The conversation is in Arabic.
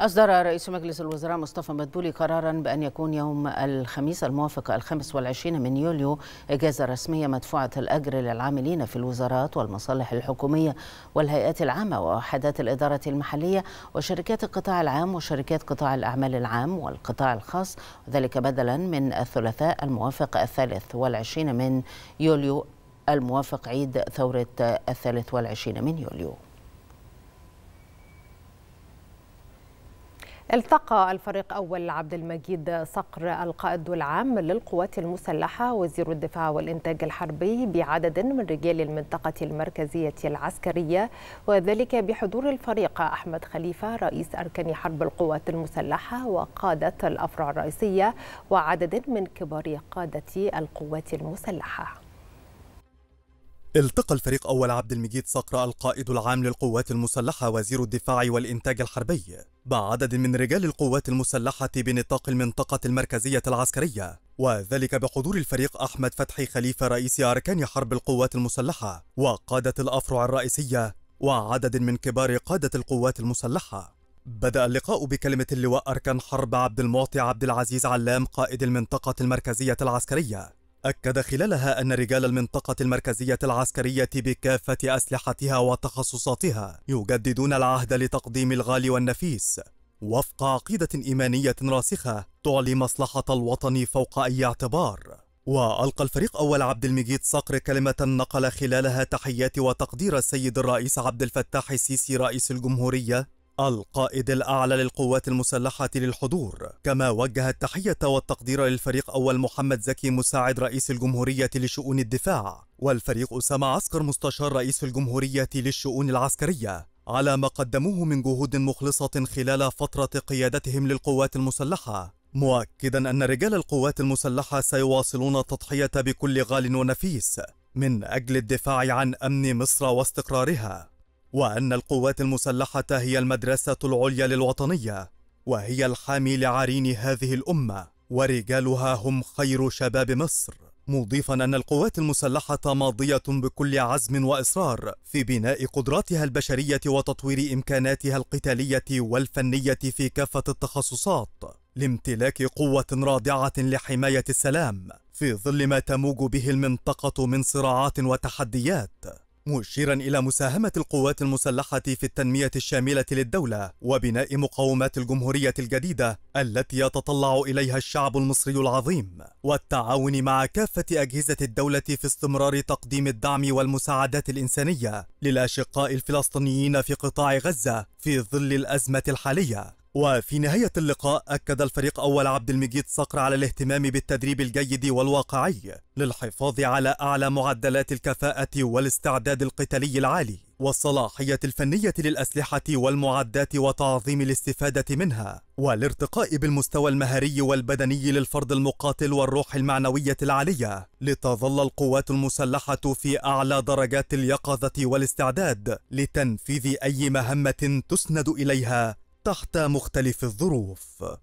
أصدر رئيس مجلس الوزراء مصطفى مدبولي قرارا بأن يكون يوم الخميس الموافق الخامس والعشرين من يوليو إجازة رسمية مدفوعة الأجر للعاملين في الوزارات والمصالح الحكومية والهيئات العامة ووحدات الإدارة المحلية وشركات القطاع العام وشركات قطاع الأعمال العام والقطاع الخاص وذلك بدلا من الثلاثاء الموافق الثالث والعشرين من يوليو الموافق عيد ثورة الثالث والعشرين من يوليو التقى الفريق أول عبد المجيد صقر القائد العام للقوات المسلحة وزير الدفاع والإنتاج الحربي بعدد من رجال المنطقة المركزية العسكرية وذلك بحضور الفريق أحمد خليفة رئيس أركان حرب القوات المسلحة وقادة الأفرع الرئيسية وعدد من كبار قادة القوات المسلحة التقى الفريق أول عبد المجيد صقر القائد العام للقوات المسلحة وزير الدفاع والإنتاج الحربي مع عدد من رجال القوات المسلحة بنطاق المنطقة المركزية العسكرية وذلك بحضور الفريق أحمد فتحي خليفة رئيس أركان حرب القوات المسلحة وقادة الأفرع الرئيسية وعدد من كبار قادة القوات المسلحة بدأ اللقاء بكلمة اللواء أركان حرب عبد المعطي عبد العزيز علام قائد المنطقة المركزية العسكرية أكد خلالها أن رجال المنطقة المركزية العسكرية بكافة أسلحتها وتخصصاتها يجددون العهد لتقديم الغالي والنفيس وفق عقيدة إيمانية راسخة تعلي مصلحة الوطن فوق أي اعتبار وألقى الفريق أول عبد المجيد صقر كلمة نقل خلالها تحيات وتقدير السيد الرئيس عبد الفتاح السيسي رئيس الجمهورية القائد الأعلى للقوات المسلحة للحضور كما وجه التحية والتقدير للفريق أول محمد زكي مساعد رئيس الجمهورية لشؤون الدفاع والفريق أسامة عسكر مستشار رئيس الجمهورية للشؤون العسكرية على ما قدموه من جهود مخلصة خلال فترة قيادتهم للقوات المسلحة مؤكدا أن رجال القوات المسلحة سيواصلون التضحية بكل غال ونفيس من أجل الدفاع عن أمن مصر واستقرارها وأن القوات المسلحة هي المدرسة العليا للوطنية وهي الحامي لعرين هذه الأمة ورجالها هم خير شباب مصر مضيفا أن القوات المسلحة ماضية بكل عزم وإصرار في بناء قدراتها البشرية وتطوير إمكاناتها القتالية والفنية في كافة التخصصات لامتلاك قوة رادعة لحماية السلام في ظل ما تموج به المنطقة من صراعات وتحديات مشيرا إلى مساهمة القوات المسلحة في التنمية الشاملة للدولة وبناء مقومات الجمهورية الجديدة التي يتطلع إليها الشعب المصري العظيم والتعاون مع كافة أجهزة الدولة في استمرار تقديم الدعم والمساعدات الإنسانية للأشقاء الفلسطينيين في قطاع غزة في ظل الأزمة الحالية وفي نهاية اللقاء أكد الفريق أول عبد المجيد صقر على الاهتمام بالتدريب الجيد والواقعي للحفاظ على أعلى معدلات الكفاءة والاستعداد القتالي العالي والصلاحية الفنية للأسلحة والمعدات وتعظيم الاستفادة منها والارتقاء بالمستوى المهري والبدني للفرد المقاتل والروح المعنوية العالية لتظل القوات المسلحة في أعلى درجات اليقظة والاستعداد لتنفيذ أي مهمة تسند إليها تحت مختلف الظروف